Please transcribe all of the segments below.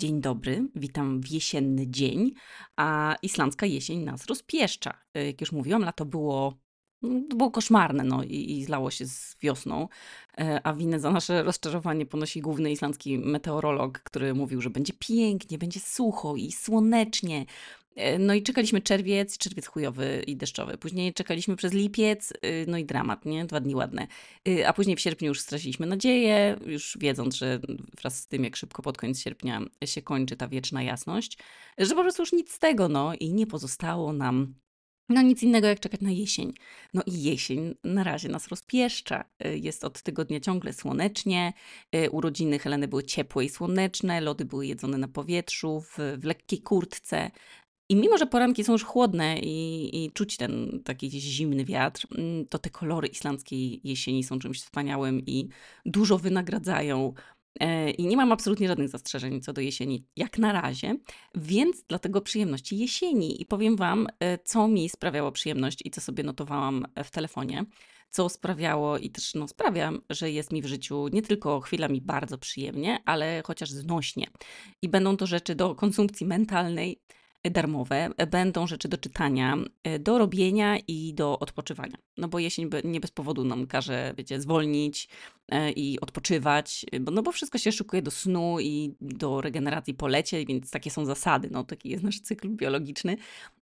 Dzień dobry, witam w jesienny dzień, a islandzka jesień nas rozpieszcza. E, jak już mówiłam, lato było, no, było koszmarne no, i, i zlało się z wiosną, e, a winę za nasze rozczarowanie ponosi główny islandzki meteorolog, który mówił, że będzie pięknie, będzie sucho i słonecznie, E, no i czekaliśmy czerwiec, czerwiec chujowy i deszczowy. Później czekaliśmy przez lipiec, y, no i dramat, nie? Dwa dni ładne. Y, a później w sierpniu już straciliśmy nadzieję, już wiedząc, że wraz z tym, jak szybko pod koniec sierpnia się kończy ta wieczna jasność, że po prostu już nic z tego, no i nie pozostało nam no nic innego jak czekać na jesień. No i jesień na razie nas rozpieszcza. Y, jest od tygodnia ciągle słonecznie. Urodziny Heleny były ciepłe i słoneczne, lody były jedzone na powietrzu, w, w lekkiej kurtce. I mimo, że poranki są już chłodne i, i czuć ten taki zimny wiatr, mm, to te kolory islandzkiej jesieni są czymś wspaniałym i dużo wynagradzają e, i nie mam absolutnie żadnych zastrzeżeń co do jesieni, jak na razie, więc dlatego przyjemności jesieni. I powiem Wam, e, co mi sprawiało przyjemność i co sobie notowałam e, w telefonie, co sprawiało i też no, sprawia, że jest mi w życiu nie tylko chwilami bardzo przyjemnie, ale chociaż znośnie. I będą to rzeczy do konsumpcji mentalnej, darmowe, e, będą rzeczy do czytania, e, do robienia i do odpoczywania. No bo jesień nie bez powodu nam każe, wiecie, zwolnić e, i odpoczywać, bo, no bo wszystko się szykuje do snu i do regeneracji po lecie, więc takie są zasady, no taki jest nasz cykl biologiczny.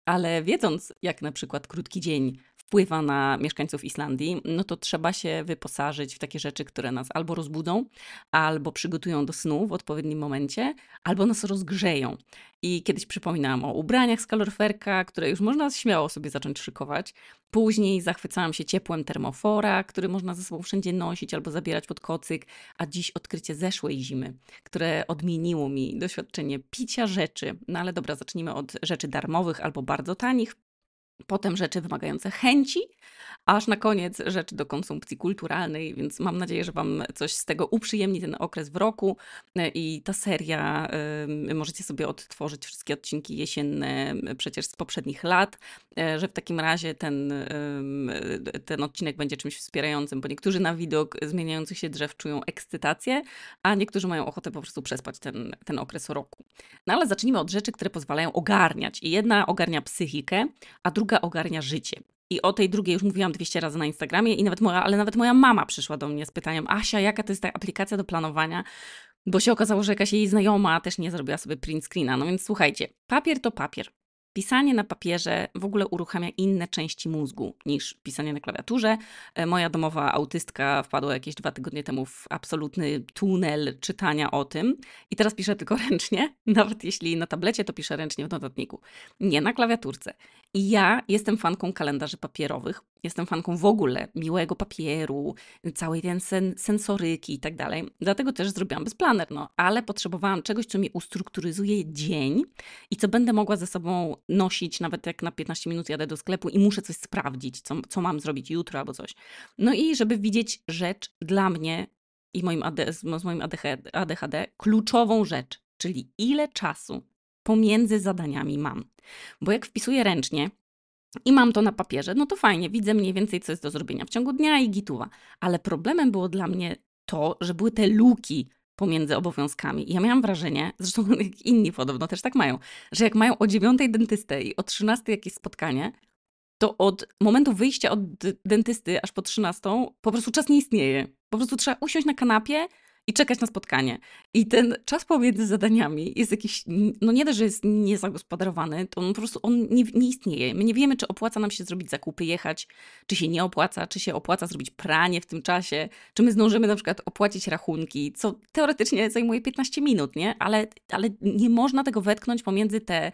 Ale wiedząc, jak na przykład krótki dzień wpływa na mieszkańców Islandii, no to trzeba się wyposażyć w takie rzeczy, które nas albo rozbudzą, albo przygotują do snu w odpowiednim momencie, albo nas rozgrzeją. I kiedyś przypominałam o ubraniach z kaloryferka, które już można śmiało sobie zacząć szykować. Później zachwycałam się ciepłem termofora, który można ze sobą wszędzie nosić albo zabierać pod kocyk, a dziś odkrycie zeszłej zimy, które odmieniło mi doświadczenie picia rzeczy. No ale dobra, zacznijmy od rzeczy darmowych albo bardzo tanich potem rzeczy wymagające chęci, aż na koniec rzeczy do konsumpcji kulturalnej, więc mam nadzieję, że Wam coś z tego uprzyjemni ten okres w roku i ta seria, y, możecie sobie odtworzyć wszystkie odcinki jesienne przecież z poprzednich lat, y, że w takim razie ten, y, ten odcinek będzie czymś wspierającym, bo niektórzy na widok zmieniających się drzew czują ekscytację, a niektórzy mają ochotę po prostu przespać ten, ten okres roku. No ale zacznijmy od rzeczy, które pozwalają ogarniać i jedna ogarnia psychikę, a druga druga ogarnia życie. I o tej drugiej już mówiłam 200 razy na Instagramie i nawet moja, ale nawet moja mama przyszła do mnie z pytaniem, Asia, jaka to jest ta aplikacja do planowania? Bo się okazało, że jakaś jej znajoma też nie zrobiła sobie print screena. No więc słuchajcie, papier to papier. Pisanie na papierze w ogóle uruchamia inne części mózgu niż pisanie na klawiaturze. E, moja domowa autystka wpadła jakieś dwa tygodnie temu w absolutny tunel czytania o tym i teraz piszę tylko ręcznie, nawet jeśli na tablecie, to piszę ręcznie w notatniku, nie na klawiaturce. Ja jestem fanką kalendarzy papierowych, jestem fanką w ogóle miłego papieru, całej ten sen, sensoryki i tak dalej. Dlatego też zrobiłam bezplaner, no, ale potrzebowałam czegoś, co mi ustrukturyzuje dzień i co będę mogła ze sobą nosić, nawet jak na 15 minut jadę do sklepu i muszę coś sprawdzić, co, co mam zrobić jutro albo coś. No i żeby widzieć rzecz dla mnie i moim AD, z moim ADHD kluczową rzecz, czyli ile czasu pomiędzy zadaniami mam. Bo jak wpisuję ręcznie, i mam to na papierze, no to fajnie, widzę mniej więcej, co jest do zrobienia w ciągu dnia i gituwa. Ale problemem było dla mnie to, że były te luki pomiędzy obowiązkami. I ja miałam wrażenie, zresztą inni podobno też tak mają, że jak mają o dziewiątej dentystę i o 13 jakieś spotkanie, to od momentu wyjścia od dentysty aż po 13 po prostu czas nie istnieje. Po prostu trzeba usiąść na kanapie, i czekać na spotkanie. I ten czas pomiędzy zadaniami jest jakiś, no nie dość, że jest niezagospodarowany, to on po prostu on nie, nie, istnieje. My nie wiemy, czy opłaca nam się zrobić zakupy, jechać, czy się nie opłaca, czy się opłaca zrobić pranie w tym czasie, czy my zdążymy na przykład opłacić rachunki, co teoretycznie zajmuje 15 minut, nie? Ale, ale nie można tego wetknąć pomiędzy te,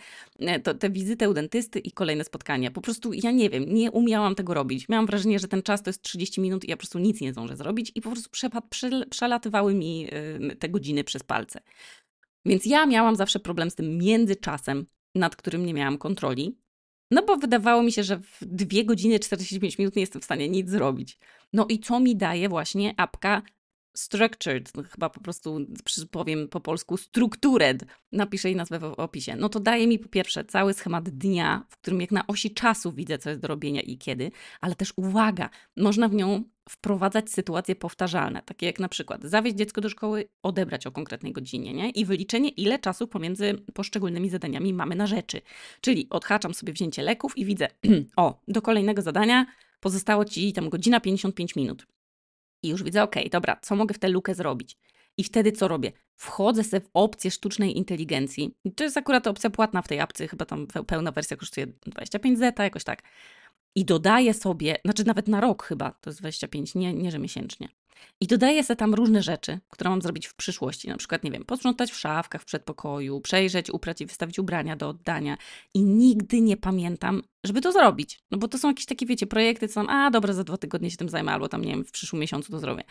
te, te wizytę u dentysty i kolejne spotkania. Po prostu ja nie wiem, nie umiałam tego robić. Miałam wrażenie, że ten czas to jest 30 minut i ja po prostu nic nie zdążę zrobić i po prostu prze, prze, przelatywały mi mi te godziny przez palce. Więc ja miałam zawsze problem z tym międzyczasem, nad którym nie miałam kontroli. No bo wydawało mi się, że w 2 godziny 45 minut nie jestem w stanie nic zrobić. No i co mi daje właśnie apka structured, no, chyba po prostu powiem po polsku structured, napiszę jej nazwę w opisie, no to daje mi po pierwsze cały schemat dnia, w którym jak na osi czasu widzę, co jest do robienia i kiedy, ale też uwaga, można w nią wprowadzać sytuacje powtarzalne, takie jak na przykład zawieźć dziecko do szkoły, odebrać o konkretnej godzinie nie? i wyliczenie, ile czasu pomiędzy poszczególnymi zadaniami mamy na rzeczy. Czyli odhaczam sobie wzięcie leków i widzę, o, do kolejnego zadania pozostało Ci tam godzina 55 minut i już widzę, ok, dobra, co mogę w tę lukę zrobić? I wtedy co robię? Wchodzę sobie w opcję sztucznej inteligencji. I to jest akurat opcja płatna w tej apce, chyba tam pełna wersja kosztuje 25 zeta, jakoś tak. I dodaję sobie, znaczy nawet na rok chyba, to jest 25, nie, nie że miesięcznie. I dodaję sobie tam różne rzeczy, które mam zrobić w przyszłości. Na przykład, nie wiem, posprzątać w szafkach w przedpokoju, przejrzeć, uprać i wystawić ubrania do oddania. I nigdy nie pamiętam, żeby to zrobić. No bo to są jakieś takie, wiecie, projekty, co tam, a dobra, za dwa tygodnie się tym zajmę, albo tam, nie wiem, w przyszłym miesiącu to zrobię.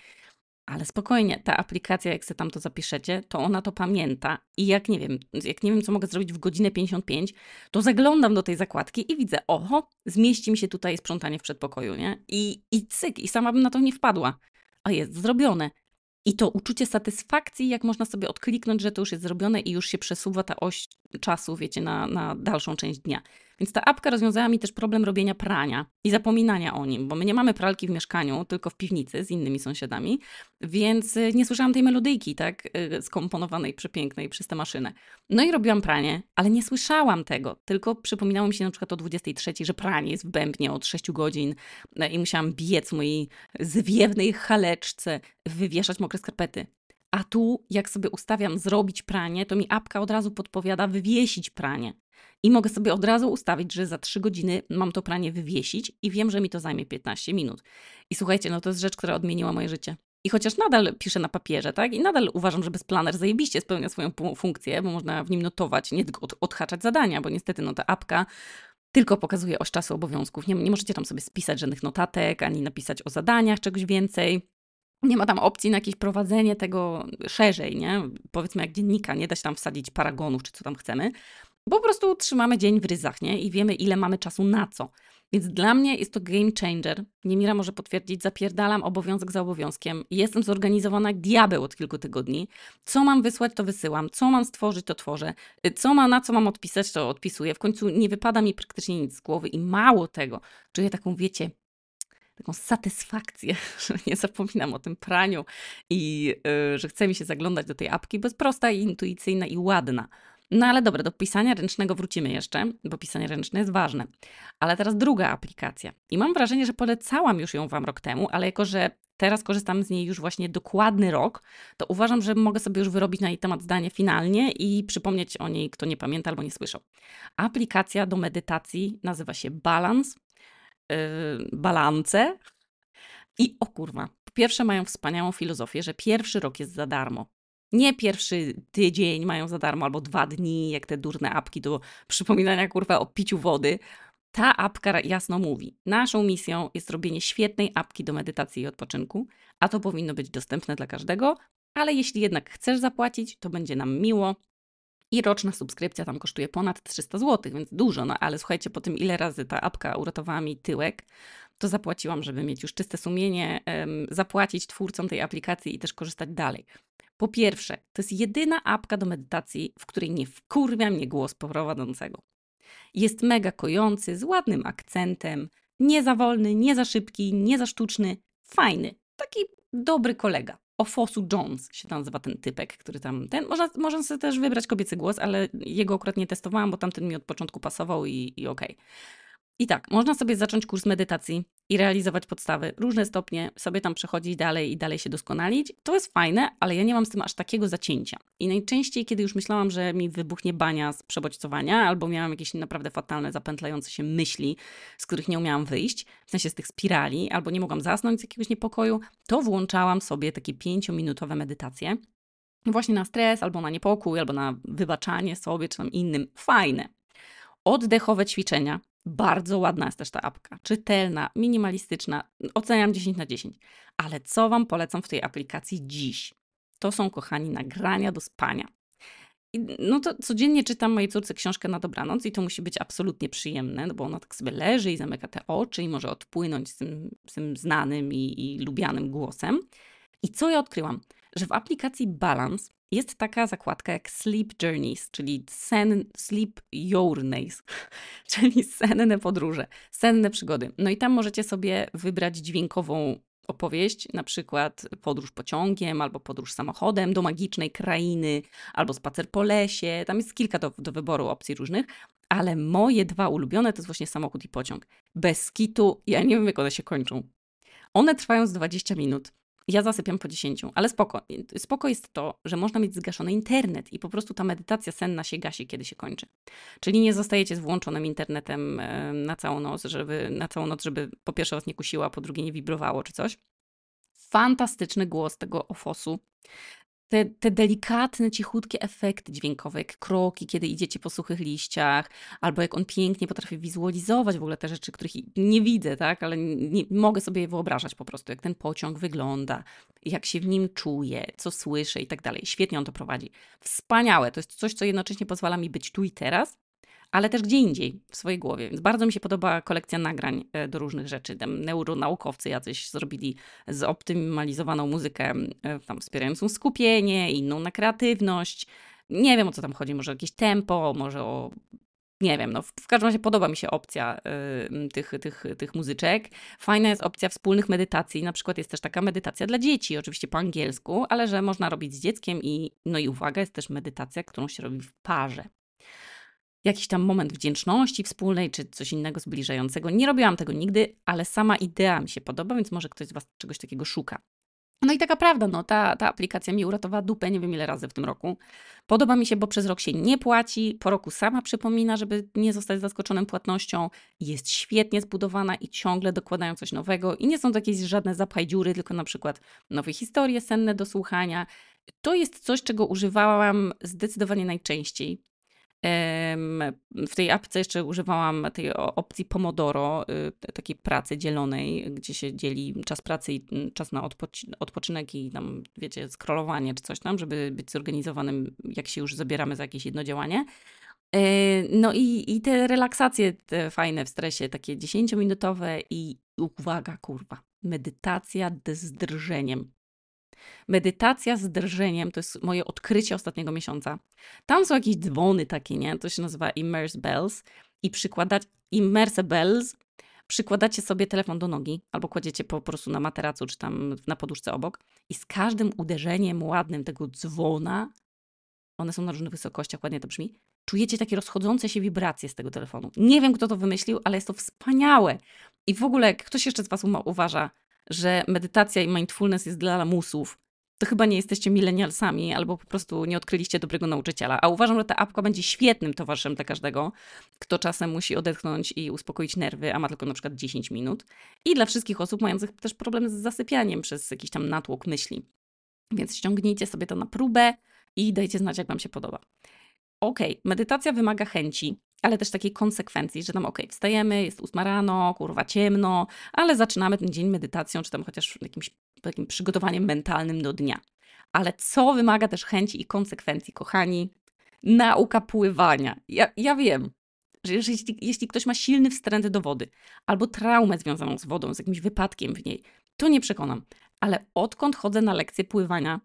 Ale spokojnie, ta aplikacja, jak sobie tam to zapiszecie, to ona to pamięta. I jak nie wiem, jak nie wiem, co mogę zrobić w godzinę 55, to zaglądam do tej zakładki i widzę, oho, zmieści mi się tutaj sprzątanie w przedpokoju, nie? I, i cyk, i sama bym na to nie wpadła a jest zrobione. I to uczucie satysfakcji, jak można sobie odkliknąć, że to już jest zrobione i już się przesuwa ta oś czasu, wiecie, na, na dalszą część dnia. Więc ta apka rozwiązała mi też problem robienia prania i zapominania o nim, bo my nie mamy pralki w mieszkaniu, tylko w piwnicy z innymi sąsiadami, więc y, nie słyszałam tej melodyjki, tak, y, skomponowanej, przepięknej przez tę maszynę. No i robiłam pranie, ale nie słyszałam tego, tylko przypominało mi się na przykład o 23, że pranie jest w bębnie od 6 godzin no i musiałam biec mojej zwiewnej haleczce, wywieszać mokre skarpety. A tu, jak sobie ustawiam zrobić pranie, to mi apka od razu podpowiada wywiesić pranie i mogę sobie od razu ustawić, że za 3 godziny mam to pranie wywiesić i wiem, że mi to zajmie 15 minut. I słuchajcie, no to jest rzecz, która odmieniła moje życie. I chociaż nadal piszę na papierze, tak? I nadal uważam, że bezplaner zajebiście spełnia swoją funkcję, bo można w nim notować, nie tylko od, odhaczać zadania, bo niestety no ta apka tylko pokazuje oś czasu obowiązków. Nie, nie możecie tam sobie spisać żadnych notatek, ani napisać o zadaniach czegoś więcej. Nie ma tam opcji na jakieś prowadzenie tego szerzej, nie? Powiedzmy jak dziennika, nie da się tam wsadzić paragonów czy co tam chcemy. Bo po prostu trzymamy dzień w ryzach, nie? I wiemy, ile mamy czasu na co. Więc dla mnie jest to game changer. Niemira może potwierdzić, zapierdalam obowiązek za obowiązkiem. Jestem zorganizowana jak diabeł od kilku tygodni. Co mam wysłać, to wysyłam. Co mam stworzyć, to tworzę. Co ma, na co mam odpisać, to odpisuję. W końcu nie wypada mi praktycznie nic z głowy i mało tego, czuję taką, wiecie, taką satysfakcję, że nie zapominam o tym praniu i yy, że chce mi się zaglądać do tej apki, bo jest prosta i intuicyjna i ładna. No ale dobra, do pisania ręcznego wrócimy jeszcze, bo pisanie ręczne jest ważne. Ale teraz druga aplikacja. I mam wrażenie, że polecałam już ją Wam rok temu, ale jako, że teraz korzystam z niej już właśnie dokładny rok, to uważam, że mogę sobie już wyrobić na jej temat zdanie finalnie i przypomnieć o niej, kto nie pamięta albo nie słyszał. Aplikacja do medytacji nazywa się Balance, yy, Balance i o kurwa, po pierwsze mają wspaniałą filozofię, że pierwszy rok jest za darmo nie pierwszy tydzień mają za darmo, albo dwa dni, jak te durne apki do przypominania kurwa o piciu wody. Ta apka jasno mówi: Naszą misją jest robienie świetnej apki do medytacji i odpoczynku, a to powinno być dostępne dla każdego, ale jeśli jednak chcesz zapłacić, to będzie nam miło, i roczna subskrypcja tam kosztuje ponad 300 zł, więc dużo, no ale słuchajcie, po tym ile razy ta apka uratowała mi tyłek, to zapłaciłam, żeby mieć już czyste sumienie, zapłacić twórcom tej aplikacji i też korzystać dalej. Po pierwsze, to jest jedyna apka do medytacji, w której nie wkurwia mnie głos poprowadzącego. Jest mega kojący, z ładnym akcentem, nie za wolny, nie za szybki, nie za sztuczny, fajny, taki dobry kolega. Ofosu Jones się nazywa ten typek, który tam ten. Można, można sobie też wybrać kobiecy głos, ale jego akurat nie testowałam, bo tamten mi od początku pasował i, i okej. Okay. I tak, można sobie zacząć kurs medytacji i realizować podstawy, różne stopnie, sobie tam przechodzić dalej i dalej się doskonalić. To jest fajne, ale ja nie mam z tym aż takiego zacięcia. I najczęściej, kiedy już myślałam, że mi wybuchnie bania z przebodźcowania, albo miałam jakieś naprawdę fatalne, zapętlające się myśli, z których nie umiałam wyjść, w sensie z tych spirali, albo nie mogłam zasnąć z jakiegoś niepokoju, to włączałam sobie takie pięciominutowe medytacje. Właśnie na stres, albo na niepokój, albo na wybaczanie sobie czy tam innym. Fajne. Oddechowe ćwiczenia, bardzo ładna jest też ta apka. Czytelna, minimalistyczna. Oceniam 10 na 10. Ale co Wam polecam w tej aplikacji dziś? To są, kochani, nagrania do spania. I no to codziennie czytam mojej córce książkę na dobranoc i to musi być absolutnie przyjemne, no bo ona tak sobie leży i zamyka te oczy i może odpłynąć z tym, z tym znanym i, i lubianym głosem. I co ja odkryłam? Że w aplikacji Balance jest taka zakładka jak Sleep Journeys, czyli sen, Sleep Journeys, czyli senne podróże, senne przygody. No i tam możecie sobie wybrać dźwiękową opowieść, na przykład podróż pociągiem, albo podróż samochodem do magicznej krainy, albo spacer po lesie. Tam jest kilka do, do wyboru opcji różnych, ale moje dwa ulubione to jest właśnie samochód i pociąg. Bez kitu, ja nie wiem jak one się kończą. One trwają z 20 minut ja zasypiam po 10, ale spoko. Spoko jest to, że można mieć zgaszony internet i po prostu ta medytacja senna się gasi, kiedy się kończy. Czyli nie zostajecie z włączonym internetem e, na całą noc, żeby, na całą noc, żeby po pierwsze was nie kusiła, po drugie nie wibrowało czy coś. Fantastyczny głos tego ofosu te, te delikatne, cichutkie efekty dźwiękowe, jak kroki, kiedy idziecie po suchych liściach, albo jak on pięknie potrafi wizualizować w ogóle te rzeczy, których nie widzę, tak, ale nie, mogę sobie je wyobrażać po prostu, jak ten pociąg wygląda, jak się w nim czuję, co słyszę i tak dalej. Świetnie on to prowadzi. Wspaniałe, to jest coś, co jednocześnie pozwala mi być tu i teraz, ale też gdzie indziej w swojej głowie. Więc bardzo mi się podoba kolekcja nagrań e, do różnych rzeczy. Tam neuronaukowcy jacyś zrobili zoptymalizowaną muzykę, e, tam wspierającą skupienie, inną na kreatywność. Nie wiem o co tam chodzi, może o jakieś tempo, może o nie wiem, no w, każdym razie podoba mi się opcja y, tych, tych, tych muzyczek. Fajna jest opcja wspólnych medytacji, na przykład jest też taka medytacja dla dzieci, oczywiście po angielsku, ale że można robić z dzieckiem i no i uwaga, jest też medytacja, którą się robi w parze jakiś tam moment wdzięczności wspólnej czy coś innego zbliżającego. Nie robiłam tego nigdy, ale sama idea mi się podoba, więc może ktoś z Was czegoś takiego szuka. No i taka prawda, no ta, ta aplikacja mi uratowała dupę, nie wiem ile razy w tym roku. Podoba mi się, bo przez rok się nie płaci, po roku sama przypomina, żeby nie zostać zaskoczonym płatnością. Jest świetnie zbudowana i ciągle dokładają coś nowego i nie są to jakieś żadne zapchaj dziury, tylko na przykład nowe historie senne do słuchania. To jest coś, czego używałam zdecydowanie najczęściej. W tej apce jeszcze używałam tej opcji Pomodoro, y, takiej pracy dzielonej, gdzie się dzieli czas pracy i mm, czas na odpoczynek i tam, wiecie, scrollowanie czy coś tam, żeby być zorganizowanym, jak się już zabieramy za jakieś jedno działanie. E, no i, i te relaksacje te fajne w stresie, takie 10-minutowe i uwaga, kurwa, medytacja z drżeniem. Medytacja z drżeniem, to jest moje odkrycie ostatniego miesiąca. Tam są jakieś dzwony takie, nie? To się nazywa immerse bells i przykładać immerse bells przykładacie sobie telefon do nogi albo kładziecie po prostu na materacu czy tam na poduszce obok i z każdym uderzeniem ładnym tego dzwona, one są na różnych wysokościach, ładnie to brzmi, czujecie takie rozchodzące się wibracje z tego telefonu. Nie wiem, kto to wymyślił, ale jest to wspaniałe. I w ogóle, ktoś jeszcze z Was uważa, że medytacja i mindfulness jest dla lamusów, to chyba nie jesteście milenialsami albo po prostu nie odkryliście dobrego nauczyciela. A uważam, że ta apka będzie świetnym towarzyszem dla każdego, kto czasem musi odetchnąć i uspokoić nerwy, a ma tylko na przykład 10 minut. I dla wszystkich osób mających też problem z zasypianiem przez jakiś tam natłok myśli. Więc ściągnijcie sobie to na próbę i dajcie znać, jak Wam się podoba. Ok, medytacja wymaga chęci, ale też takiej konsekwencji, że tam okej, okay, wstajemy, jest ósma rano, kurwa ciemno, ale zaczynamy ten dzień medytacją, czy tam chociaż jakimś takim przygotowaniem mentalnym do dnia. Ale co wymaga też chęci i konsekwencji, kochani? Nauka pływania. Ja, ja wiem, że jeśli, jeśli ktoś ma silny wstręt do wody albo traumę związaną z wodą, z jakimś wypadkiem w niej, to nie przekonam. Ale odkąd chodzę na lekcje pływania,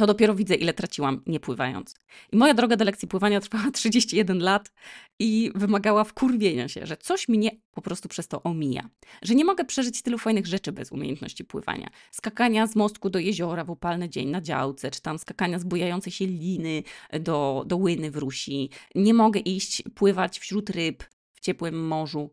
to dopiero widzę, ile traciłam nie pływając. I moja droga do lekcji pływania trwała 31 lat i wymagała wkurwienia się, że coś mnie po prostu przez to omija. Że nie mogę przeżyć tylu fajnych rzeczy bez umiejętności pływania. Skakania z mostku do jeziora w upalny dzień na działce, czy tam skakania z bujającej się liny e, do, do łyny w Rusi. Nie mogę iść pływać wśród ryb w ciepłym morzu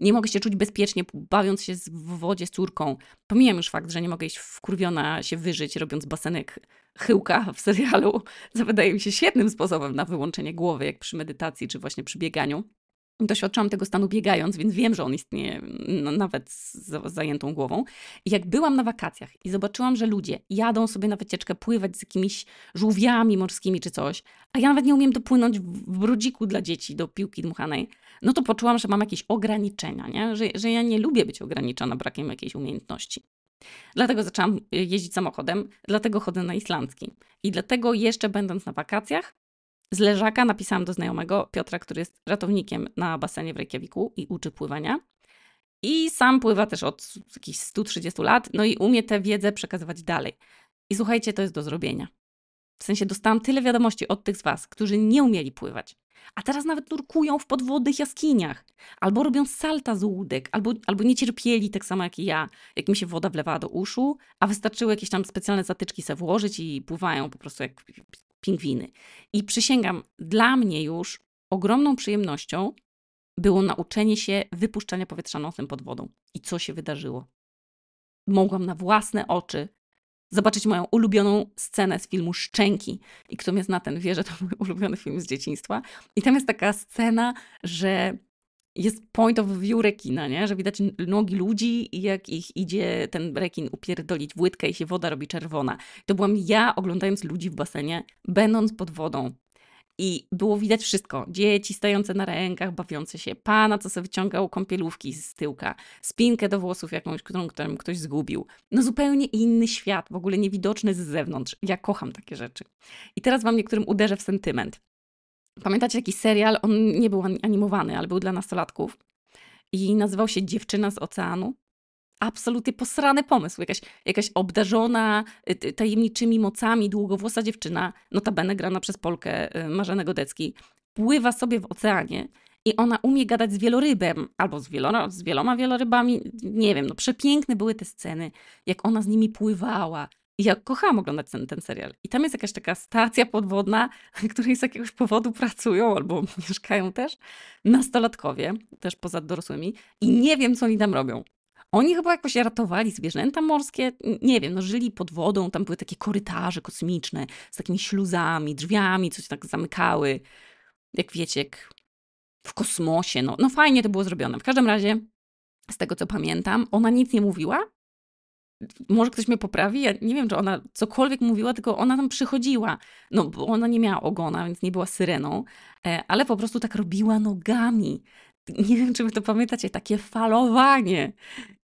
nie mogę się czuć bezpiecznie, bawiąc się w wodzie z córką. Pomijam już fakt, że nie mogę iść wkurwiona się wyżyć, robiąc basenek chyłka w serialu, co wydaje mi się świetnym sposobem na wyłączenie głowy, jak przy medytacji czy właśnie przy bieganiu. Doświadczyłam tego stanu biegając, więc wiem, że on istnieje mm, no, nawet z zajętą głową. I jak byłam na wakacjach i zobaczyłam, że ludzie jadą sobie na wycieczkę pływać z jakimiś żółwiami morskimi czy coś, a ja nawet nie umiem dopłynąć w brudziku dla dzieci do piłki dmuchanej, no to poczułam, że mam jakieś ograniczenia, nie? Że, że ja nie lubię być ograniczona brakiem jakiejś umiejętności. Dlatego zaczęłam y, jeździć samochodem, dlatego chodzę na islandzki. I dlatego jeszcze będąc na wakacjach, z leżaka napisałam do znajomego Piotra, który jest ratownikiem na basenie w Reykjaviku i uczy pływania. I sam pływa też od jakichś 130 lat, no i umie tę wiedzę przekazywać dalej. I słuchajcie, to jest do zrobienia. W sensie dostałam tyle wiadomości od tych z Was, którzy nie umieli pływać, a teraz nawet nurkują w podwodnych jaskiniach, albo robią salta z łódek, albo, albo nie cierpieli tak samo jak i ja, jak mi się woda wlewała do uszu, a wystarczyły jakieś tam specjalne zatyczki se włożyć i pływają po prostu jak pingwiny. I przysięgam, dla mnie już ogromną przyjemnością było nauczenie się wypuszczania powietrza nosem pod wodą. I co się wydarzyło? Mogłam na własne oczy zobaczyć moją ulubioną scenę z filmu Szczęki. I kto mnie zna, ten wie, że to mój ulubiony film z dzieciństwa. I tam jest taka scena, że jest point of view rekina, nie? że widać nogi ludzi i jak ich idzie ten rekin upierdolić w łydkę i się woda robi czerwona. To byłam ja oglądając ludzi w basenie, będąc pod wodą. I było widać wszystko. Dzieci stojące na rękach, bawiące się, pana, co sobie wyciągał kąpielówki z tyłka, spinkę do włosów jakąś, którą, którą ktoś zgubił. No zupełnie inny świat, w ogóle niewidoczny z zewnątrz. Ja kocham takie rzeczy. I teraz wam niektórym uderzę w sentyment. Pamiętacie taki serial? On nie był animowany, ale był dla nastolatków. I nazywał się Dziewczyna z Oceanu. Absolutnie posrany pomysł. Jakaś, jakaś obdarzona y, tajemniczymi mocami, długowłosa dziewczyna, notabene grana przez Polkę y, Marzenę Godecki, pływa sobie w oceanie i ona umie gadać z wielorybem, albo z, z wieloma wielorybami, nie wiem, no przepiękne były te sceny, jak ona z nimi pływała, i ja kochałam oglądać ten, ten serial. I tam jest jakaś taka stacja podwodna, której z jakiegoś powodu pracują albo mieszkają też nastolatkowie, też poza dorosłymi. I nie wiem, co oni tam robią. Oni chyba jakoś ratowali zwierzęta morskie, nie wiem, no żyli pod wodą, tam były takie korytarze kosmiczne z takimi śluzami, drzwiami, coś tak zamykały, jak wiecie, jak w kosmosie, no, no fajnie to było zrobione. W każdym razie, z tego co pamiętam, ona nic nie mówiła, może ktoś mnie poprawi, ja nie wiem, czy ona cokolwiek mówiła, tylko ona tam przychodziła. No, bo ona nie miała ogona, więc nie była syreną, e, ale po prostu tak robiła nogami. Nie wiem, czy wy to pamiętacie, takie falowanie,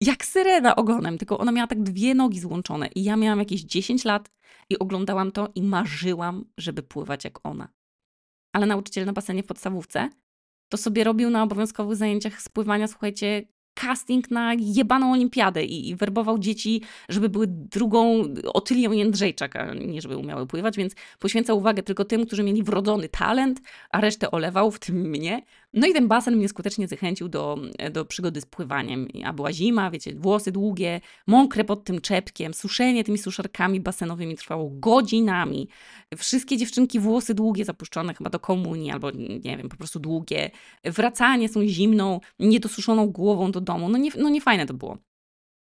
jak syrena ogonem, tylko ona miała tak dwie nogi złączone i ja miałam jakieś 10 lat i oglądałam to i marzyłam, żeby pływać jak ona. Ale nauczyciel na basenie w podstawówce to sobie robił na obowiązkowych zajęciach spływania, słuchajcie, casting na jebaną olimpiadę i, i werbował dzieci, żeby były drugą Otylią Jędrzejczak, a nie żeby umiały pływać, więc poświęcał uwagę tylko tym, którzy mieli wrodzony talent, a resztę olewał, w tym mnie. No i ten basen mnie skutecznie zachęcił do, do przygody z pływaniem. A była zima, wiecie, włosy długie, mokre pod tym czepkiem, suszenie tymi suszarkami basenowymi trwało godzinami. Wszystkie dziewczynki włosy długie, zapuszczone chyba do komunii albo nie wiem, po prostu długie. Wracanie z tą zimną, niedosuszoną głową do domu. No nie, no nie fajne to było.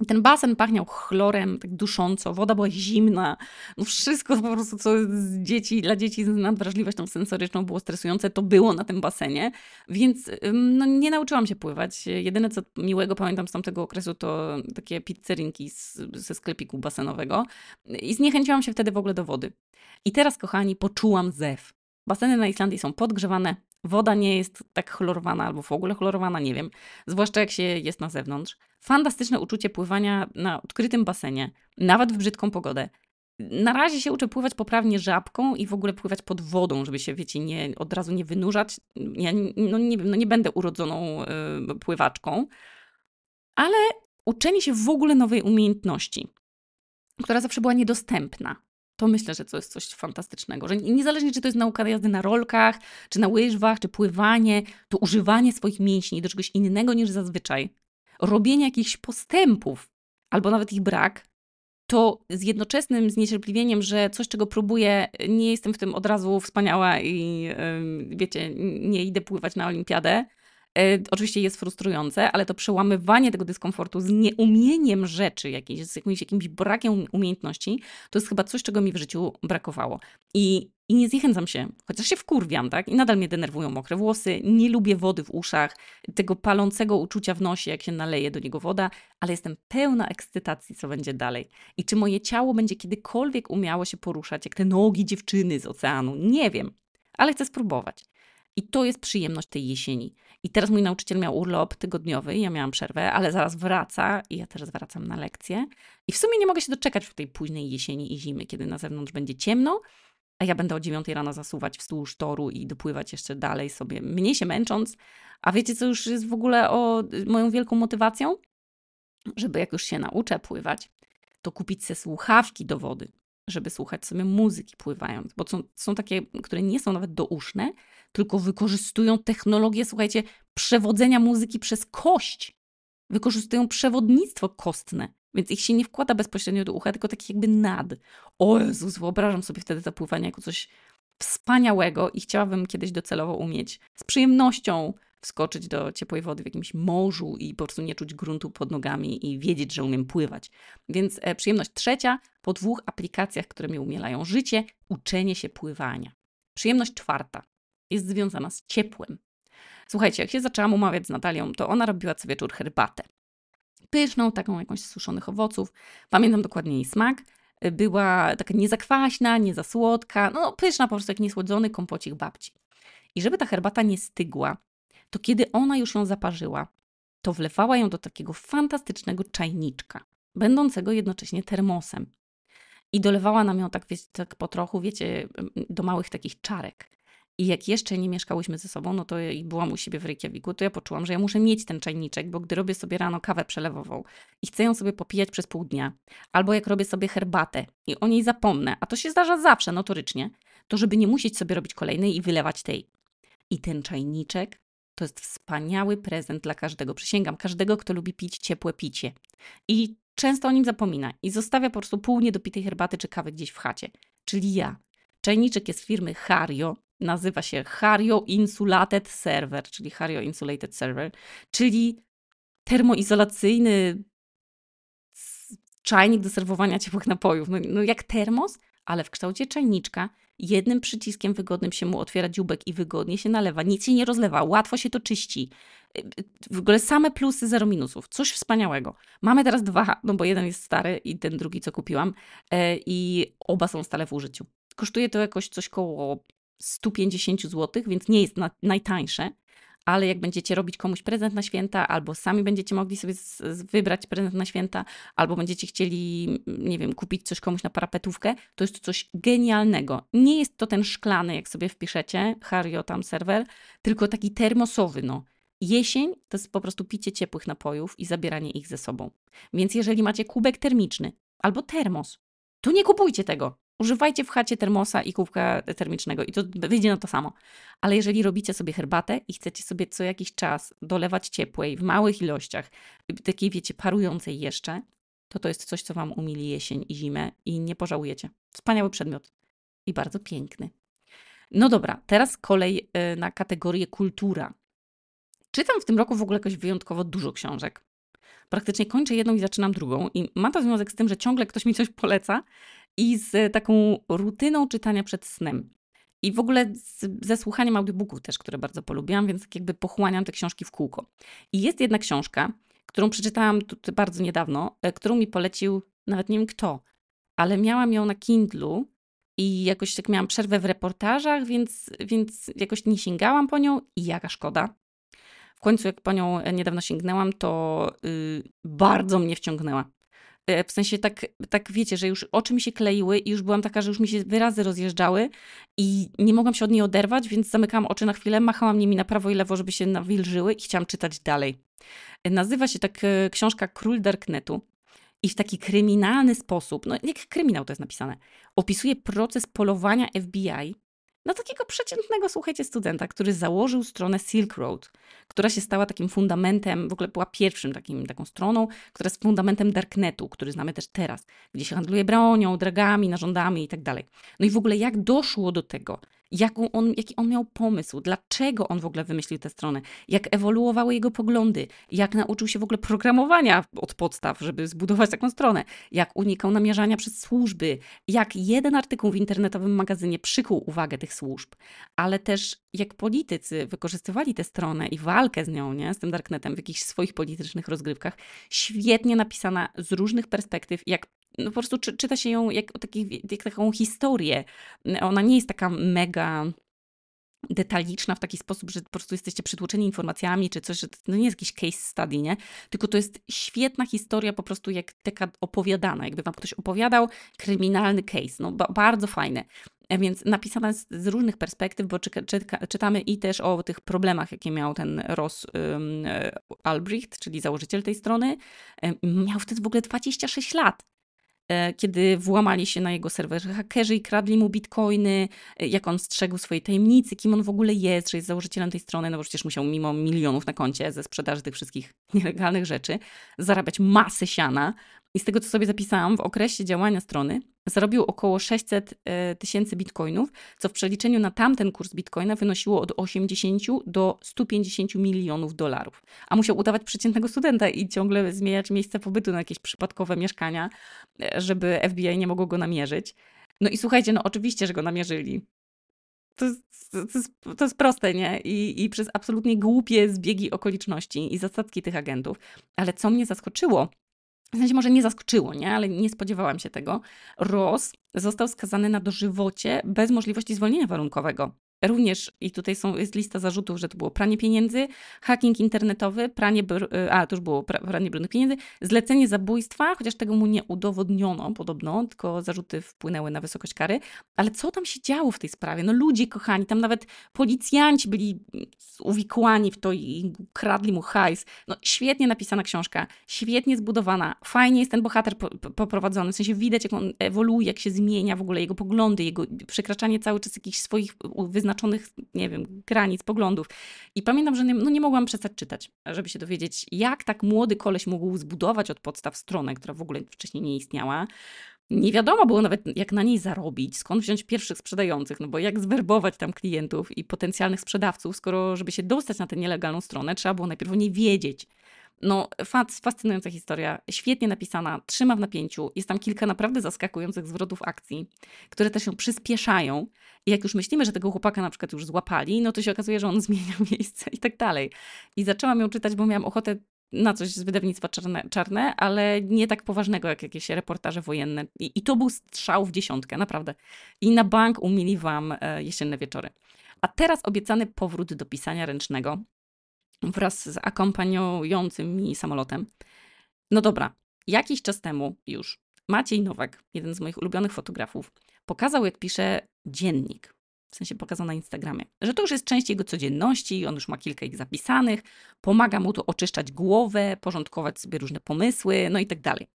Ten basen pachniał chlorem, tak dusząco, woda była zimna. No wszystko po prostu, co z dzieci, dla dzieci z nadwrażliwością sensoryczną było stresujące, to było na tym basenie. Więc no, nie nauczyłam się pływać. Jedyne, co miłego pamiętam z tamtego okresu, to takie pizzerinki z, ze sklepiku basenowego. I zniechęciłam się wtedy w ogóle do wody. I teraz, kochani, poczułam zew. Baseny na Islandii są podgrzewane, Woda nie jest tak chlorowana albo w ogóle chlorowana, nie wiem, zwłaszcza jak się jest na zewnątrz. Fantastyczne uczucie pływania na odkrytym basenie, nawet w brzydką pogodę. Na razie się uczę pływać poprawnie żabką i w ogóle pływać pod wodą, żeby się, wiecie, nie, od razu nie wynurzać. Ja no nie, no nie będę urodzoną y, pływaczką, ale uczenie się w ogóle nowej umiejętności, która zawsze była niedostępna to myślę, że to jest coś fantastycznego. Że niezależnie, czy to jest nauka jazdy na rolkach, czy na łyżwach, czy pływanie, to używanie swoich mięśni do czegoś innego niż zazwyczaj, robienie jakichś postępów, albo nawet ich brak, to z jednoczesnym zniecierpliwieniem, że coś, czego próbuję, nie jestem w tym od razu wspaniała i wiecie, nie idę pływać na olimpiadę, E, oczywiście jest frustrujące, ale to przełamywanie tego dyskomfortu z nieumieniem rzeczy jakiejś, z jakimś, jakimś brakiem umiejętności, to jest chyba coś, czego mi w życiu brakowało. I, I nie zniechęcam się, chociaż się wkurwiam, tak? I nadal mnie denerwują mokre włosy, nie lubię wody w uszach, tego palącego uczucia w nosie, jak się naleje do niego woda, ale jestem pełna ekscytacji, co będzie dalej. I czy moje ciało będzie kiedykolwiek umiało się poruszać, jak te nogi dziewczyny z oceanu? Nie wiem, ale chcę spróbować. I to jest przyjemność tej jesieni. I teraz mój nauczyciel miał urlop tygodniowy, ja miałam przerwę, ale zaraz wraca i ja teraz wracam na lekcję. I w sumie nie mogę się doczekać w tej późnej jesieni i zimy, kiedy na zewnątrz będzie ciemno, a ja będę o dziewiątej rano zasuwać wzdłuż toru i dopływać jeszcze dalej sobie, mniej się męcząc. A wiecie, co już jest w ogóle o moją wielką motywacją? Żeby jak już się nauczę pływać, to kupić sobie słuchawki do wody żeby słuchać sobie muzyki pływając, bo są, są takie, które nie są nawet douszne, tylko wykorzystują technologię, słuchajcie, przewodzenia muzyki przez kość. Wykorzystują przewodnictwo kostne, więc ich się nie wkłada bezpośrednio do ucha, tylko tak jakby nad. O Jezus, wyobrażam sobie wtedy zapływanie jako coś wspaniałego i chciałabym kiedyś docelowo umieć z przyjemnością wskoczyć do ciepłej wody w jakimś morzu i po prostu nie czuć gruntu pod nogami i wiedzieć, że umiem pływać. Więc e, przyjemność trzecia, po dwóch aplikacjach, które mi umielają życie, uczenie się pływania. Przyjemność czwarta jest związana z ciepłem. Słuchajcie, jak się zaczęłam umawiać z Natalią, to ona robiła co wieczór herbatę. Pyszną, taką jakąś z suszonych owoców. Pamiętam dokładnie jej smak. E, była taka niezakwaśna, słodka, no pyszna po prostu jak niesłodzony kompocik babci. I żeby ta herbata nie stygła, to kiedy ona już ją zaparzyła, to wlewała ją do takiego fantastycznego czajniczka, będącego jednocześnie termosem. I dolewała nam ją tak, wiecie, tak po trochu, wiecie, mm, do małych takich czarek. I jak jeszcze nie mieszkałyśmy ze sobą, no to i byłam u siebie w Reykjaviku, to ja poczułam, że ja muszę mieć ten czajniczek, bo gdy robię sobie rano kawę przelewową i chcę ją sobie popijać przez pół dnia, albo jak robię sobie herbatę i o niej zapomnę, a to się zdarza zawsze notorycznie, to żeby nie musieć sobie robić kolejnej i wylewać tej. I ten czajniczek to jest wspaniały prezent dla każdego. Przysięgam, każdego, kto lubi pić ciepłe picie. I często o nim zapomina i zostawia po prostu pół niedopitej herbaty czy kawy gdzieś w chacie. Czyli ja. Czajniczek jest firmy Hario, nazywa się Hario Insulated Server, czyli Hario Insulated Server, czyli termoizolacyjny czajnik do serwowania ciepłych napojów. No, no jak termos, ale w kształcie czajniczka jednym przyciskiem wygodnym się mu otwiera dziubek i wygodnie się nalewa. Nic się nie rozlewa, łatwo się to czyści. Y, y, w ogóle same plusy, zero minusów. Coś wspaniałego. Mamy teraz dwa, no bo jeden jest stary i ten drugi, co kupiłam, e, i oba są stale w użyciu. Kosztuje to jakoś coś koło 150 zł, więc nie jest najtańsze, ale jak będziecie robić komuś prezent na święta, albo sami będziecie mogli sobie z, z wybrać prezent na święta, albo będziecie chcieli, nie wiem, kupić coś komuś na parapetówkę, to jest to coś genialnego. Nie jest to ten szklany, jak sobie wpiszecie, Hario tam serwer, tylko taki termosowy, no. Jesień to jest po prostu picie ciepłych napojów i zabieranie ich ze sobą. Więc jeżeli macie kubek termiczny albo termos, to nie kupujcie tego. Używajcie w chacie termosa i kubka termicznego i to wyjdzie na to samo. Ale jeżeli robicie sobie herbatę i chcecie sobie co jakiś czas dolewać ciepłej w małych ilościach, takiej wiecie, parującej jeszcze, to to jest coś, co Wam umili jesień i zimę i nie pożałujecie. Wspaniały przedmiot i bardzo piękny. No dobra, teraz kolej e, na kategorię kultura. Czytam w tym roku w ogóle jakoś wyjątkowo dużo książek. Praktycznie kończę jedną i zaczynam drugą, i ma to związek z tym, że ciągle ktoś mi coś poleca i z taką rutyną czytania przed snem. I w ogóle z, ze słuchaniem audiobooków też, które bardzo polubiłam, więc tak jakby pochłaniam te książki w kółko. I jest jedna książka, którą przeczytałam bardzo niedawno, e, którą mi polecił nawet nie wiem kto, ale miałam ją na Kindlu i jakoś tak miałam przerwę w reportażach, więc, więc jakoś nie sięgałam po nią i jaka szkoda. W końcu jak po nią e, niedawno sięgnęłam, to yy, bardzo mnie wciągnęła. E, w sensie tak, tak wiecie, że już oczy mi się kleiły i już byłam taka, że już mi się wyrazy rozjeżdżały i nie mogłam się od niej oderwać, więc zamykałam oczy na chwilę, machałam nimi na prawo i lewo, żeby się nawilżyły i chciałam czytać dalej. E, nazywa się tak e, książka Król Darknetu i w taki kryminalny sposób, no jak kryminał to jest napisane, opisuje proces polowania FBI na takiego przeciętnego, słuchajcie, studenta, który założył stronę Silk Road, która się stała takim fundamentem, w ogóle była pierwszym takim, taką stroną, która jest fundamentem darknetu, który znamy też teraz, gdzie się handluje bronią, dragami, narządami i tak dalej. No i w ogóle jak doszło do tego, jaką on, jaki on miał pomysł, dlaczego on w ogóle wymyślił tę stronę, jak ewoluowały jego poglądy, jak nauczył się w ogóle programowania od podstaw, żeby zbudować taką stronę, jak unikał namierzania przez służby, jak jeden artykuł w internetowym magazynie przykuł uwagę tych służb, ale też jak politycy wykorzystywali tę stronę i walkę z nią, nie, z tym darknetem w jakichś swoich politycznych rozgrywkach, świetnie napisana z różnych perspektyw, jak no po prostu czy, czyta się ją jak, takich, jak taką historię. Ona nie jest taka mega detaliczna w taki sposób, że po prostu jesteście przytłoczeni informacjami czy coś, że to no nie jest jakiś case study, nie? Tylko to jest świetna historia po prostu jak taka opowiadana, jakby wam ktoś opowiadał kryminalny case, no ba bardzo fajne. Więc napisana jest z różnych perspektyw, bo czytamy i też o tych problemach, jakie miał ten Ross um, Albrecht, czyli założyciel tej strony. Um, miał wtedy w ogóle 26 lat. E, kiedy włamali się na jego serwer, hakerzy i kradli mu bitcoiny, e, jak on strzegł swojej tajemnicy, kim on w ogóle jest, że jest założycielem tej strony, no bo przecież musiał mimo milionów na koncie ze sprzedaży tych wszystkich nielegalnych rzeczy zarabiać masę siana. I z tego, co sobie zapisałam, w okresie działania strony zarobił około 600 e, tysięcy bitcoinów, co w przeliczeniu na tamten kurs bitcoina wynosiło od 80 do 150 milionów dolarów. A musiał udawać przeciętnego studenta i ciągle zmieniać miejsce pobytu na jakieś przypadkowe mieszkania, e, żeby FBI nie mogło go namierzyć. No i słuchajcie, no oczywiście, że go namierzyli. To jest, to, jest, to jest, proste, nie? I, I przez absolutnie głupie zbiegi okoliczności i zasadzki tych agentów. Ale co mnie zaskoczyło, w sensie może nie zaskoczyło, nie? ale nie spodziewałam się tego. Ross został skazany na dożywocie bez możliwości zwolnienia warunkowego. Również, i tutaj są, jest lista zarzutów, że to było pranie pieniędzy, hacking internetowy, pranie, y, a to już było pranie brudnych pieniędzy, zlecenie zabójstwa, chociaż tego mu nie udowodniono podobno, tylko zarzuty wpłynęły na wysokość kary. Ale co tam się działo w tej sprawie? No ludzie kochani, tam nawet policjanci byli mm, uwikłani w to i kradli mu hajs. No świetnie napisana książka, świetnie zbudowana, fajnie jest ten bohater poprowadzony, w sensie widać jak on ewoluuje, jak się zmienia w ogóle jego poglądy, jego przekraczanie cały czas jakichś swoich wyznań wyznaczonych, nie wiem, granic, poglądów. I pamiętam, że nie, no nie mogłam przestać czytać, żeby się dowiedzieć, jak tak młody koleś mógł zbudować od podstaw stronę, która w ogóle wcześniej nie istniała. Nie wiadomo było nawet, jak na niej zarobić, skąd wziąć pierwszych sprzedających, no bo jak zwerbować tam klientów i potencjalnych sprzedawców, skoro, żeby się dostać na tę nielegalną stronę, trzeba było najpierw o niej wiedzieć. No, fascynująca historia, świetnie napisana, trzyma w napięciu. Jest tam kilka naprawdę zaskakujących zwrotów akcji, które też się przyspieszają. I jak już myślimy, że tego chłopaka na przykład już złapali, no to się okazuje, że on zmienia miejsce i tak dalej. I zaczęłam ją czytać, bo miałam ochotę na coś z wydawnictwa czarne, czarne, ale nie tak poważnego jak jakieś reportaże wojenne. I, I, to był strzał w dziesiątkę, naprawdę. I na bank umili wam e, jesienne wieczory. A teraz obiecany powrót do pisania ręcznego, wraz z akompaniującym mi samolotem. No dobra, jakiś czas temu już Maciej Nowak, jeden z moich ulubionych fotografów, pokazał, jak pisze dziennik. W sensie pokazał na Instagramie, że to już jest część jego codzienności, on już ma kilka ich zapisanych, pomaga mu to oczyszczać głowę, porządkować sobie różne pomysły, no i tak dalej.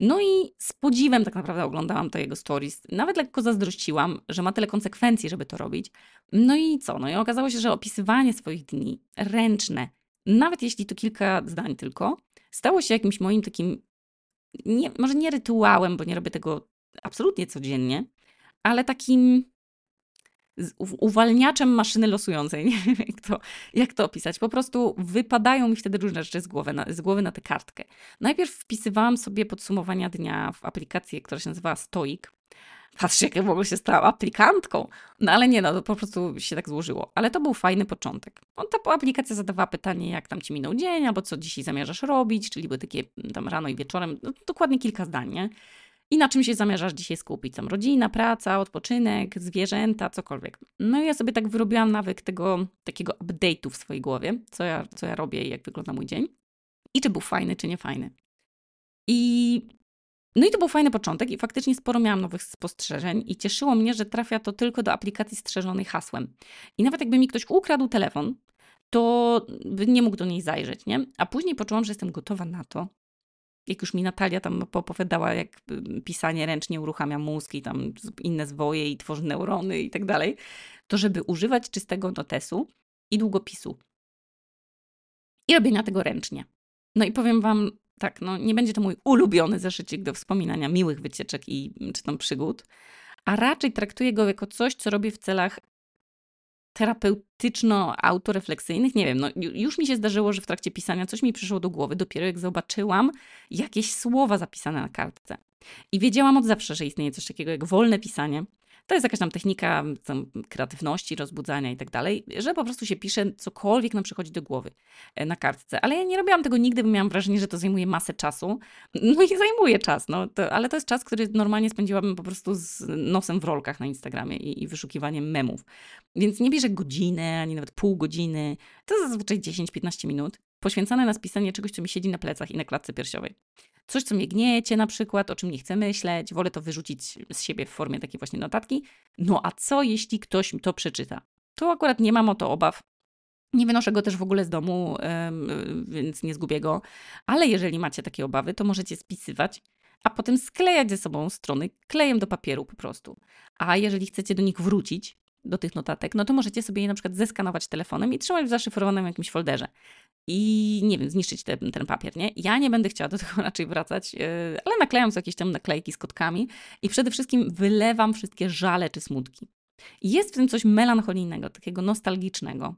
No i z podziwem tak naprawdę oglądałam te jego stories. Nawet lekko zazdrościłam, że ma tyle konsekwencji, żeby to robić. No i co? No i okazało się, że opisywanie swoich dni, ręczne, nawet jeśli to kilka zdań tylko, stało się jakimś moim takim, nie, może nie rytuałem, bo nie robię tego absolutnie codziennie, ale takim uwalniaczem maszyny losującej. Nie wiem, jak to, jak to opisać. Po prostu wypadają mi wtedy różne rzeczy z głowy, na, z głowy na tę kartkę. Najpierw wpisywałam sobie podsumowania dnia w aplikację, która się nazywa Stoik. Patrzcie, jak ja w ogóle się stała aplikantką. No ale nie, no to po prostu się tak złożyło. Ale to był fajny początek. On, no, ta aplikacja zadawała pytanie, jak tam ci minął dzień, albo co dzisiaj zamierzasz robić, czyli były takie mm, tam rano i wieczorem, no, dokładnie kilka zdań, nie? i na czym się zamierzasz dzisiaj skupić. Tam rodzina, praca, odpoczynek, zwierzęta, cokolwiek. No i ja sobie tak wyrobiłam nawyk tego takiego update'u w swojej głowie, co ja, co ja robię i jak wygląda mój dzień. I czy był fajny, czy nie fajny. I no i to był fajny początek i faktycznie sporo miałam nowych spostrzeżeń i cieszyło mnie, że trafia to tylko do aplikacji strzeżonej hasłem. I nawet jakby mi ktoś ukradł telefon, to nie mógł do niej zajrzeć, nie? A później poczułam, że jestem gotowa na to, jak już mi Natalia tam opowiadała, jak mm, pisanie ręcznie uruchamia mózg i tam inne zwoje i tworzy neurony i tak dalej, to żeby używać czystego notesu i długopisu i robienia tego ręcznie. No i powiem Wam tak, no nie będzie to mój ulubiony zeszycik do wspominania miłych wycieczek i czy tam przygód, a raczej traktuję go jako coś, co robię w celach terapeutyczno-autorefleksyjnych. Nie wiem, no już mi się zdarzyło, że w trakcie pisania coś mi przyszło do głowy, dopiero jak zobaczyłam jakieś słowa zapisane na kartce. I wiedziałam od zawsze, że istnieje coś takiego jak wolne pisanie, to jest jakaś tam technika tam, kreatywności, rozbudzania i tak dalej, że po prostu się pisze cokolwiek nam przychodzi do głowy e, na kartce. Ale ja nie robiłam tego nigdy, bo miałam wrażenie, że to zajmuje masę czasu. No i zajmuje czas, no, to, ale to jest czas, który normalnie spędziłabym po prostu z nosem w rolkach na Instagramie i, i wyszukiwaniem memów. Więc nie bierze godziny, ani nawet pół godziny, to zazwyczaj 10-15 minut poświęcane na spisanie czegoś, co mi siedzi na plecach i na klatce piersiowej. Coś, co mnie gniecie na przykład, o czym nie chcę myśleć, wolę to wyrzucić z siebie w formie takiej właśnie notatki. No a co, jeśli ktoś to przeczyta? Tu akurat nie mam o to obaw, nie wynoszę go też w ogóle z domu, więc nie zgubię go. Ale jeżeli macie takie obawy, to możecie spisywać, a potem sklejać ze sobą strony klejem do papieru po prostu. A jeżeli chcecie do nich wrócić, do tych notatek, no to możecie sobie je na przykład zeskanować telefonem i trzymać w zaszyfrowanym jakimś folderze. I nie wiem, zniszczyć te, ten papier, nie? Ja nie będę chciała do tego raczej wracać, yy, ale naklejam sobie jakieś tam naklejki z kotkami i przede wszystkim wylewam wszystkie żale czy smutki. Jest w tym coś melancholijnego, takiego nostalgicznego.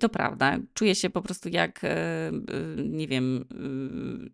To prawda, czuję się po prostu jak, e, nie wiem,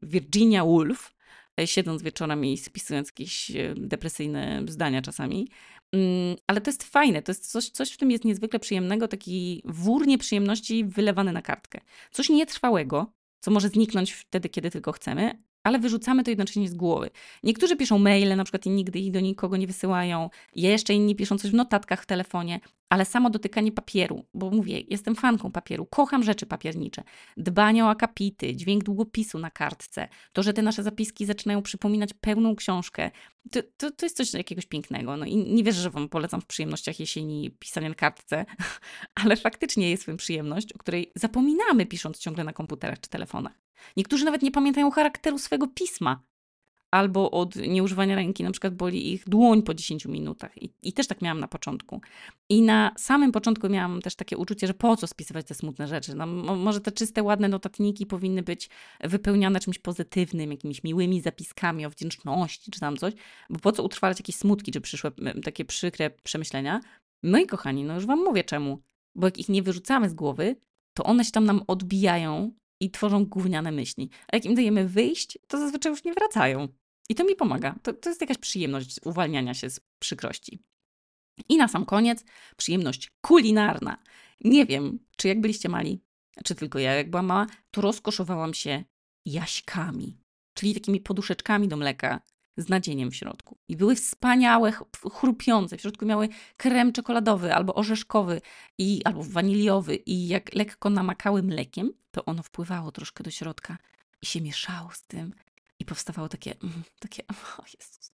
e, Virginia Woolf, E, siedząc wieczorem i spisując jakieś e, depresyjne zdania czasami. Mm, ale to jest fajne, to jest coś, coś w tym jest niezwykle przyjemnego, taki wór nieprzyjemności wylewany na kartkę. Coś nietrwałego, co może zniknąć wtedy, kiedy tylko chcemy, ale wyrzucamy to jednocześnie z głowy. Niektórzy piszą maile na przykład i nigdy ich do nikogo nie wysyłają, jeszcze inni piszą coś w notatkach w telefonie, ale samo dotykanie papieru, bo mówię, jestem fanką papieru, kocham rzeczy papiernicze, dbanie o akapity, dźwięk długopisu na kartce, to, że te nasze zapiski zaczynają przypominać pełną książkę, to, to, to jest coś jakiegoś pięknego. No i nie wierzę, że Wam polecam w przyjemnościach jesieni pisania na kartce, ale faktycznie jest w tym przyjemność, o której zapominamy pisząc ciągle na komputerach czy telefonach. Niektórzy nawet nie pamiętają charakteru swojego pisma. Albo od nieużywania ręki, na przykład boli ich dłoń po 10 minutach. I, I też tak miałam na początku. I na samym początku miałam też takie uczucie, że po co spisywać te smutne rzeczy? No, może te czyste, ładne notatniki powinny być wypełniane czymś pozytywnym, jakimiś miłymi zapiskami o wdzięczności czy tam coś. Bo po co utrwalać jakieś smutki czy przyszłe takie przykre przemyślenia? No i kochani, no już Wam mówię czemu. Bo jak ich nie wyrzucamy z głowy, to one się tam nam odbijają i tworzą gówniane myśli. A jak im dajemy wyjść, to zazwyczaj już nie wracają. I to mi pomaga. To, to jest jakaś przyjemność uwalniania się z przykrości. I na sam koniec przyjemność kulinarna. Nie wiem, czy jak byliście mali, czy tylko ja, jak byłam mała, to rozkoszowałam się jaśkami, czyli takimi poduszeczkami do mleka, z nadzieniem w środku. I były wspaniałe, chrupiące. W środku miały krem czekoladowy albo orzeszkowy i, albo waniliowy i jak lekko namakały mlekiem, to ono wpływało troszkę do środka i się mieszało z tym. I powstawało takie, mm, takie, o Jezus,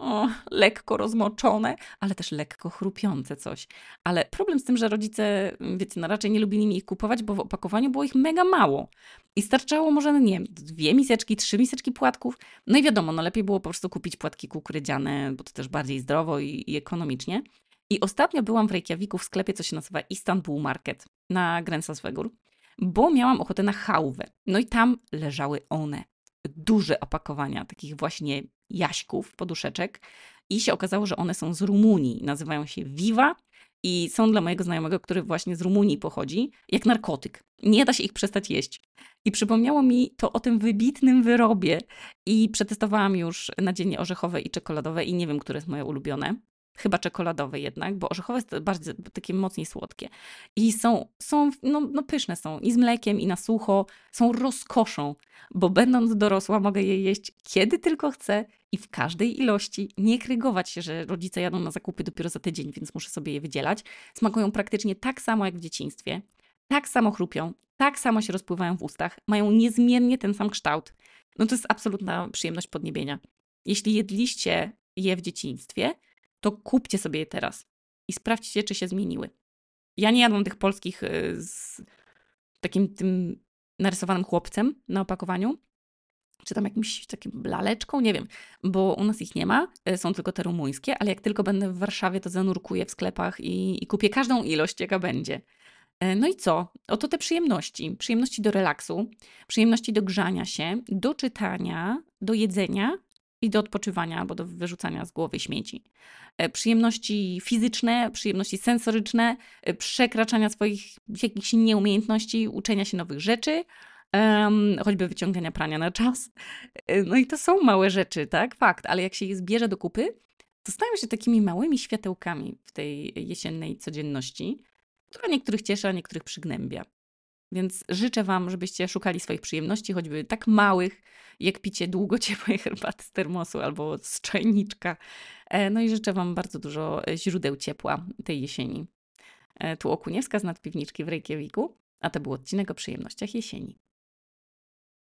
o, lekko rozmoczone, ale też lekko chrupiące coś. Ale problem z tym, że rodzice, mm, wiecie, no raczej nie lubili mi ich kupować, bo w opakowaniu było ich mega mało. I starczało może, nie wiem, dwie miseczki, trzy miseczki płatków. No i wiadomo, no lepiej było po prostu kupić płatki kukurydziane, bo to też bardziej zdrowo i, i ekonomicznie. I ostatnio byłam w Reykjaviku w sklepie, co się nazywa Istanbul Market na Swegur, bo miałam ochotę na chałwę. No i tam leżały one. Duże opakowania, takich właśnie jaśków, poduszeczek i się okazało, że one są z Rumunii. Nazywają się Viva i są dla mojego znajomego, który właśnie z Rumunii pochodzi, jak narkotyk. Nie da się ich przestać jeść. I przypomniało mi to o tym wybitnym wyrobie i przetestowałam już nadzienie orzechowe i czekoladowe i nie wiem, które jest moje ulubione chyba czekoladowy jednak, bo orzechowe jest bardzo takie mocniej słodkie. I są, są no, no pyszne są i z mlekiem, i na sucho, są rozkoszą, bo będąc dorosła mogę je jeść kiedy tylko chcę i w każdej ilości, nie krygować się, że rodzice jadą na zakupy dopiero za tydzień, więc muszę sobie je wydzielać. Smakują praktycznie tak samo jak w dzieciństwie, tak samo chrupią, tak samo się rozpływają w ustach, mają niezmiennie ten sam kształt. No to jest absolutna przyjemność podniebienia. Jeśli jedliście je w dzieciństwie, to kupcie sobie je teraz i sprawdźcie, czy się zmieniły. Ja nie jadłam tych polskich y, z takim tym narysowanym chłopcem na opakowaniu, czy tam jakimś takim laleczką, nie wiem, bo u nas ich nie ma, y, są tylko te rumuńskie, ale jak tylko będę w Warszawie, to zanurkuję w sklepach i, i kupię każdą ilość, jaka będzie. E, no i co? Oto te przyjemności. Przyjemności do relaksu, przyjemności do grzania się, do czytania, do jedzenia i do odpoczywania albo do wyrzucania z głowy śmieci. E, przyjemności fizyczne, przyjemności sensoryczne, e, przekraczania swoich jakichś nieumiejętności, uczenia się nowych rzeczy, um, choćby wyciągania prania na czas. E, no i to są małe rzeczy, tak, fakt, ale jak się je zbierze do kupy, to stają się takimi małymi światełkami w tej jesiennej codzienności, która niektórych cieszy, a niektórych przygnębia. Więc życzę Wam, żebyście szukali swoich przyjemności, choćby tak małych, jak picie długo ciepłej herbaty z termosu albo z czajniczka. E, no i życzę Wam bardzo dużo e, źródeł ciepła tej jesieni. E, tu Okuniewska z nadpiwniczki w Reykjaviku, a to był odcinek o przyjemnościach jesieni.